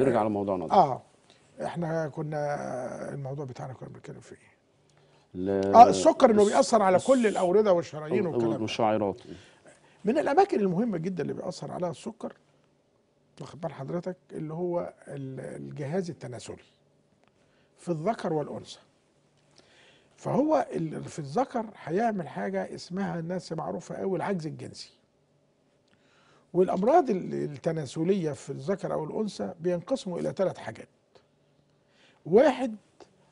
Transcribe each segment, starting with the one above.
نرجع آه. لموضوعنا ده اه احنا كنا الموضوع بتاعنا كنا بنتكلم فيه ايه؟ ل... اه السكر انه بيأثر على كل الاورده والشرايين والكلام والشعيرات من الاماكن المهمه جدا اللي بيأثر عليها السكر واخد بال حضرتك اللي هو الجهاز التناسلي في الذكر والانثى فهو في الذكر هيعمل حاجه اسمها الناس معروفه قوي العجز الجنسي والأمراض التناسلية في الذكر أو الأنثى بينقسموا إلى ثلاث حاجات واحد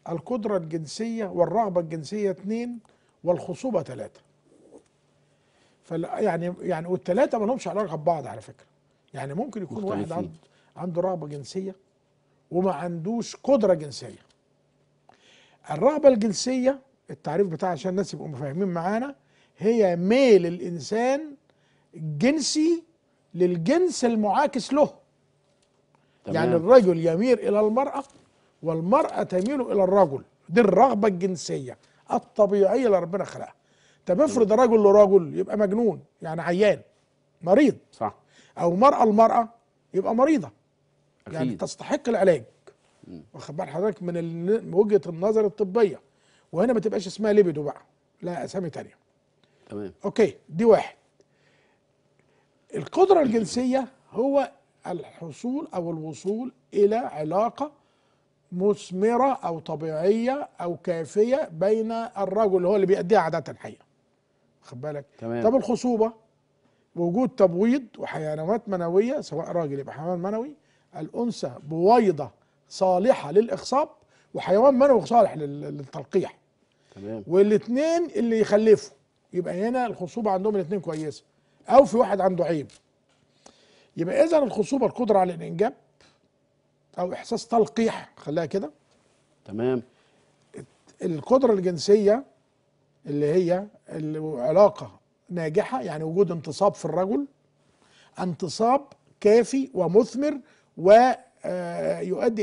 القدرة الجنسية والرغبة الجنسية اثنين والخصوبة ثلاثة يعني يعني والثلاثة ما لهمش علاقة ببعض على فكرة يعني ممكن يكون واحد عنده عنده رغبة جنسية وما عندوش قدرة جنسية الرغبة الجنسية التعريف بتاعها عشان الناس يبقوا فاهمين معانا هي ميل الإنسان جنسي للجنس المعاكس له تمام. يعني الرجل يميل إلى المرأة والمرأة تميل إلى الرجل دي الرغبة الجنسية الطبيعية اللي ربنا خلقها طب افرض رجل لرجل يبقى مجنون يعني عيان مريض صح أو مرأة لمرأة يبقى مريضة يعني أكيد. يعني تستحق العلاج واخد بال حضرتك من وجهة النظر الطبية وهنا ما تبقاش اسمها ليبيدو بقى لا أسامي تانية تمام أوكي دي واحد القدرة الجنسية هو الحصول أو الوصول إلى علاقة مثمرة أو طبيعية أو كافية بين الرجل هو اللي بيأديها عادة الحقيقة واخد بالك تمام. طب الخصوبة وجود تبويض وحيوانات منوية سواء راجل يبقى حيوان منوي الأنثى بويضة صالحة للإخصاب وحيوان منوي صالح للتلقيح تمام والاثنين اللي يخلفوا يبقى هنا الخصوبة عندهم الاثنين كويسة او في واحد عنده عيب يبقى اذا الخصوبه القدره على الانجاب او احساس تلقيح خليها كده تمام القدره الجنسيه اللي هي العلاقه ناجحه يعني وجود انتصاب في الرجل انتصاب كافي ومثمر ويؤدي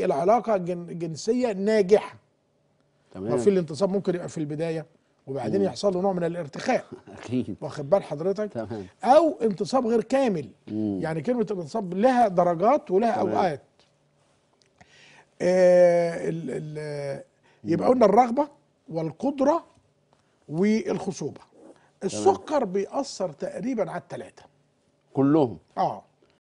آه، الى علاقه جنسيه ناجحه تمام في الانتصاب ممكن يبقى في البدايه وبعدين مم. يحصل له نوع من الارتخاء اكيد واخد بال حضرتك تمام. او انتصاب غير كامل مم. يعني كلمه الانتصاب لها درجات ولها تمام. اوقات آه ال ال يبقى قلنا الرغبه والقدره والخصوبه السكر بيأثر تقريبا على الثلاثه كلهم اه